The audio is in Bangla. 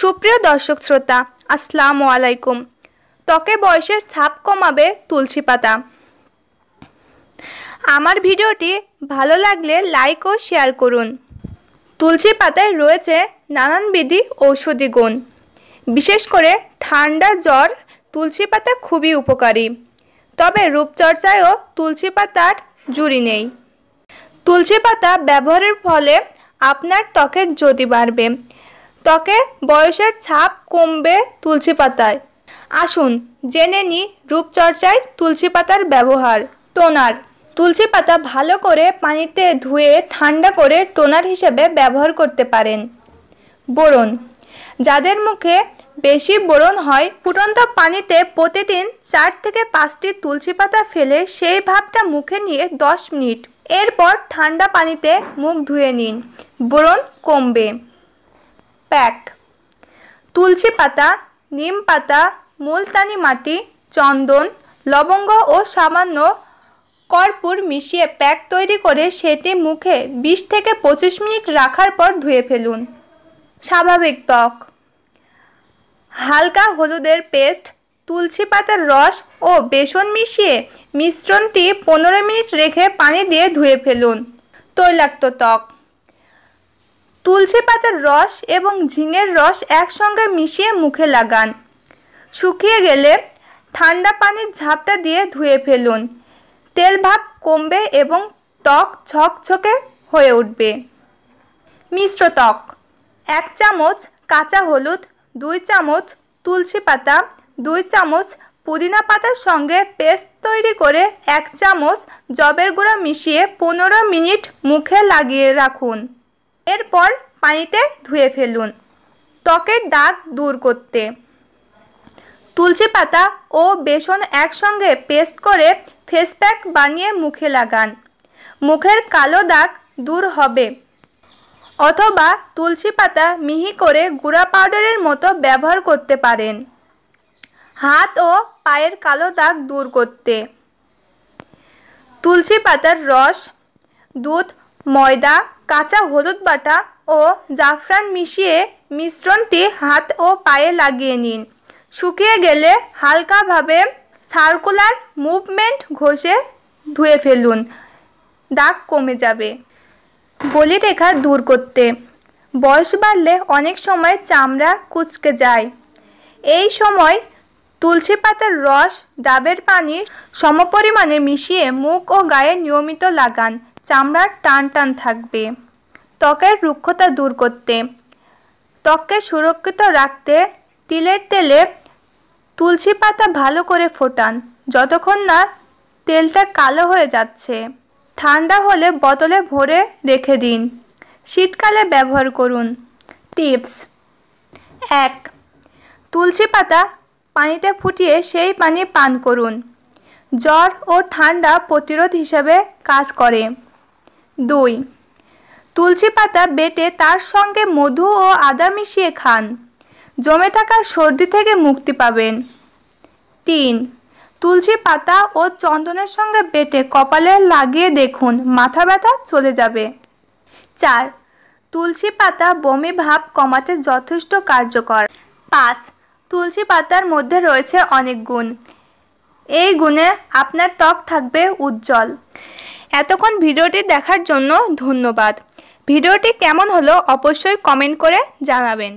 সুপ্রিয় দর্শক শ্রোতা আসসালাম আলাইকুম ত্বকে বয়সের ছাপ কমাবে তুলসী পাতা আমার ভিডিওটি ভালো লাগলে লাইক ও শেয়ার করুন তুলসী পাতায় রয়েছে নানানবিধি ঔষধি গুণ বিশেষ করে ঠান্ডা জ্বর তুলসী পাতা খুবই উপকারী তবে রূপচর্চায়ও তুলসী পাতার জুড়ি নেই তুলসী পাতা ব্যবহারের ফলে আপনার ত্বকের জ্যোতি বাড়বে ত্বকে বয়সের ছাপ কমবে তুলসী পাতায় আসুন জেনে নি রূপচর্চায় তুলসী পাতার ব্যবহার টোনার তুলসী পাতা ভালো করে পানিতে ধুয়ে ঠান্ডা করে টোনার হিসেবে ব্যবহার করতে পারেন বোরন যাদের মুখে বেশি বোরন হয় ফুটন্ত পানিতে প্রতিদিন চার থেকে পাঁচটি তুলসী পাতা ফেলে সেই ভাবটা মুখে নিয়ে দশ মিনিট এরপর ঠান্ডা পানিতে মুখ ধুয়ে নিন বোরন কমবে প্যাক তুলসী পাতা নিম পাতা মুলতানি মাটি চন্দন লবঙ্গ ও সামান্য কর্পূর মিশিয়ে প্যাক তৈরি করে সেটি মুখে বিশ থেকে পঁচিশ মিনিট রাখার পর ধুয়ে ফেলুন স্বাভাবিক ত্বক হালকা হলুদের পেস্ট তুলসী পাতার রস ও বেসন মিশিয়ে মিশ্রণটি পনেরো মিনিট রেখে পানি দিয়ে ধুয়ে ফেলুন তৈলাক্ত ত্বক তুলসী পাতার রস এবং ঝিঙের রস একসঙ্গে মিশিয়ে মুখে লাগান শুকিয়ে গেলে ঠান্ডা পানির ঝাপটা দিয়ে ধুয়ে ফেলুন তেল ভাব কমবে এবং ত্বক ঝকঝকে হয়ে উঠবে মিশ্র ত্বক এক চামচ কাঁচা হলুদ দুই চামচ তুলসী পাতা দুই চামচ পুদিনা পাতার সঙ্গে পেস্ট তৈরি করে এক চামচ জবের গুঁড়া মিশিয়ে পনেরো মিনিট মুখে লাগিয়ে রাখুন এরপর পানিতে ধুয়ে ফেলুন ত্বকের দাগ দূর করতে তুলসী পাতা ও বেসন একসঙ্গে পেস্ট করে ফেস প্যাক বানিয়ে মুখে লাগান মুখের কালো দাগ দূর হবে অথবা তুলসী পাতা মিহি করে গুঁড়া পাউডারের মতো ব্যবহার করতে পারেন হাত ও পায়ের কালো দাগ দূর করতে তুলসী পাতার রস দুধ ময়দা কাঁচা হলুদ বাটা ও জাফরান মিশিয়ে মিশ্রণটি হাত ও পায়ে লাগিয়ে নিন শুকিয়ে গেলে হালকাভাবে সার্কুলার মুভমেন্ট ঘষে ধুয়ে ফেলুন দাগ কমে যাবে রেখা দূর করতে বয়স বাড়লে অনেক সময় চামড়া কুচকে যায় এই সময় তুলসী পাতার রস ডাবের পানি সমপরিমাণে মিশিয়ে মুখ ও গায়ে নিয়মিত লাগান চামড়ার টান টান থাকবে ত্বকের রুক্ষতা দূর করতে ত্বককে সুরক্ষিত রাখতে তিলের তেলে তুলসী পাতা ভালো করে ফোটান যতক্ষণ না তেলটা কালো হয়ে যাচ্ছে ঠান্ডা হলে বোতলে ভরে রেখে দিন শীতকালে ব্যবহার করুন টিপস এক তুলসী পাতা পানিতে ফুটিয়ে সেই পানি পান করুন জ্বর ও ঠান্ডা প্রতিরোধ হিসাবে কাজ করে দুই তুলসী পাতা বেটে তার সঙ্গে মধু ও আদা মিশিয়ে খান জমে থাকা সর্দি থেকে মুক্তি পাবেন তিন তুলসী পাতা ও চন্দনের সঙ্গে বেটে কপালে লাগিয়ে দেখুন মাথা ব্যথা চলে যাবে চার তুলসী পাতা বমি ভাব কমাতে যথেষ্ট কার্যকর পাঁচ তুলসী পাতার মধ্যে রয়েছে অনেক গুণ এই গুণে আপনার ত্বক থাকবে উজ্জ্বল এতক্ষণ ভিডিওটি দেখার জন্য ধন্যবাদ ভিডিওটি কেমন হলো অবশ্যই কমেন্ট করে জানাবেন